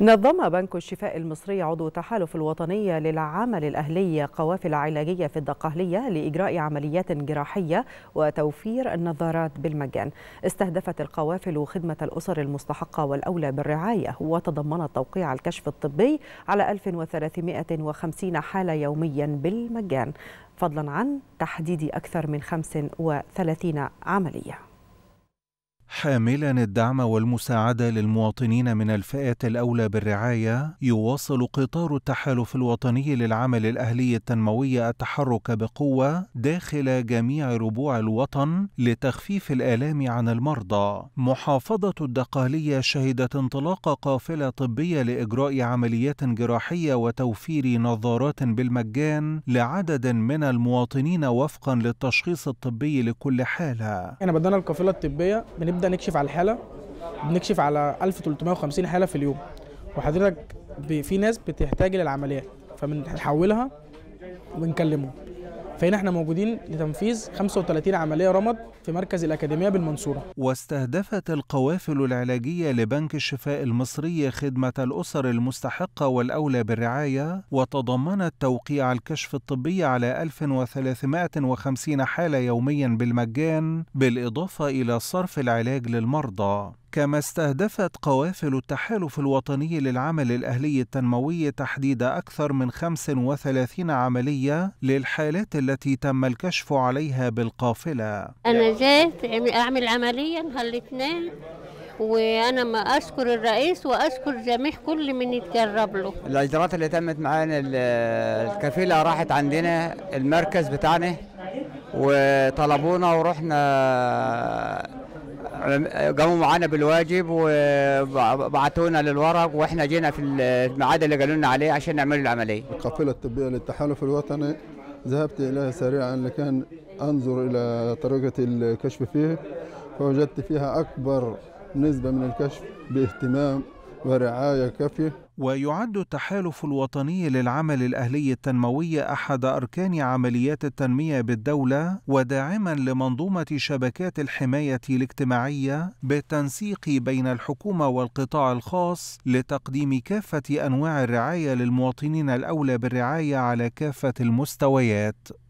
نظم بنك الشفاء المصري عضو تحالف الوطني للعمل الأهلي قوافل علاجية في الدقهلية لإجراء عمليات جراحية وتوفير النظارات بالمجان استهدفت القوافل خدمة الأسر المستحقة والأولى بالرعاية وتضمنت توقيع الكشف الطبي على 1350 حالة يوميا بالمجان فضلا عن تحديد أكثر من 35 عملية حاملا الدعم والمساعدة للمواطنين من الفئة الأولى بالرعاية يواصل قطار التحالف الوطني للعمل الأهلي التنموي التحرك بقوة داخل جميع ربوع الوطن لتخفيف الآلام عن المرضى محافظة الدقالية شهدت انطلاق قافلة طبية لإجراء عمليات جراحية وتوفير نظارات بالمجان لعدد من المواطنين وفقا للتشخيص الطبي لكل حالة احنا بدنا القافلة الطبية بنبدأ نكشف على الحاله بنكشف على 1350 حاله في اليوم وحضرتك في ناس بتحتاج للعمليات فبنحولها ونكلمهم فهنا احنا موجودين لتنفيذ 35 عملية رمد في مركز الأكاديمية بالمنصورة واستهدفت القوافل العلاجية لبنك الشفاء المصري خدمة الأسر المستحقة والأولى بالرعاية وتضمنت توقيع الكشف الطبي على 1350 حالة يوميا بالمجان بالإضافة إلى صرف العلاج للمرضى كما استهدفت قوافل التحالف الوطني للعمل الأهلي التنموي تحديد أكثر من 35 عملية للحالات التي تم الكشف عليها بالقافلة أنا جيت أعمل عملية نهار الاثنين وانا ما اشكر الرئيس واشكر جميع كل من يتقرب له الاجراءات اللي تمت معانا الكفيله راحت عندنا المركز بتاعنا وطلبونا ورحنا قاموا معانا بالواجب وبعتونا للورق واحنا جينا في الميعاد اللي قالوا لنا عليه عشان نعمل العمليه. القافله الطبيه للتحالف الوطني ذهبت اليها سريعا لكان انظر الى طريقه الكشف فيه فوجدت فيها اكبر نسبه من الكشف باهتمام ورعاية كافية ويعد التحالف الوطني للعمل الأهلي التنموي أحد أركان عمليات التنمية بالدولة وداعما لمنظومة شبكات الحماية الاجتماعية بالتنسيق بين الحكومة والقطاع الخاص لتقديم كافة أنواع الرعاية للمواطنين الأولى بالرعاية على كافة المستويات